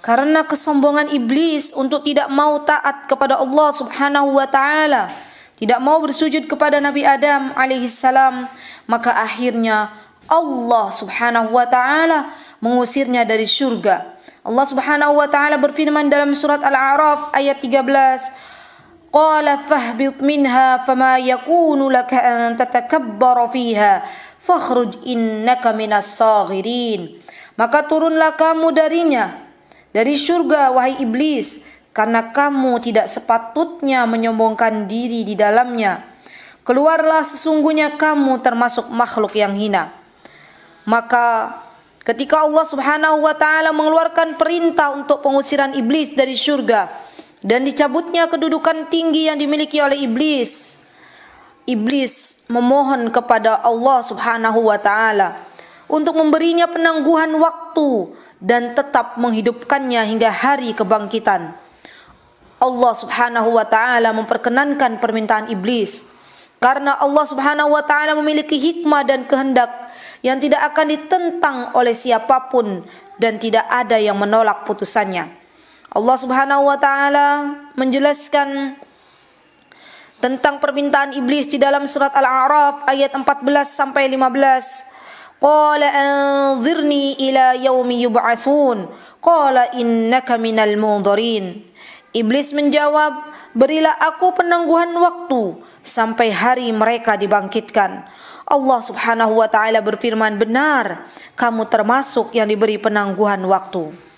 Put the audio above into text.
karena kesombongan iblis untuk tidak mau taat kepada Allah Subhanahu wa taala, tidak mau bersujud kepada Nabi Adam alaihissalam, maka akhirnya Allah Subhanahu wa taala mengusirnya dari surga. Allah Subhanahu wa taala berfirman dalam surat Al-A'raf ayat 13, "Qala fahbit minha fama yakunu laka an tatakabbara fiha fakhruj innaka minas saghirin." Maka turunlah kamu darinya dari surga wahai iblis karena kamu tidak sepatutnya menyombongkan diri di dalamnya keluarlah sesungguhnya kamu termasuk makhluk yang hina maka ketika Allah Subhanahu wa taala mengeluarkan perintah untuk pengusiran iblis dari surga dan dicabutnya kedudukan tinggi yang dimiliki oleh iblis iblis memohon kepada Allah Subhanahu wa taala untuk memberinya penangguhan waktu dan tetap menghidupkannya hingga hari kebangkitan. Allah Subhanahu wa taala memperkenankan permintaan iblis karena Allah Subhanahu wa taala memiliki hikmah dan kehendak yang tidak akan ditentang oleh siapapun dan tidak ada yang menolak putusannya. Allah Subhanahu wa taala menjelaskan tentang permintaan iblis di dalam surat Al-A'raf ayat 14 sampai 15. قال أنظرني إلى يوم يبعثون قال إنك من المنظرين Iblis menjawab, "Berilah aku penangguhan waktu sampai hari mereka dibangkitkan." Allah Subhanahu wa taala berfirman, "Benar, kamu termasuk yang diberi penangguhan waktu."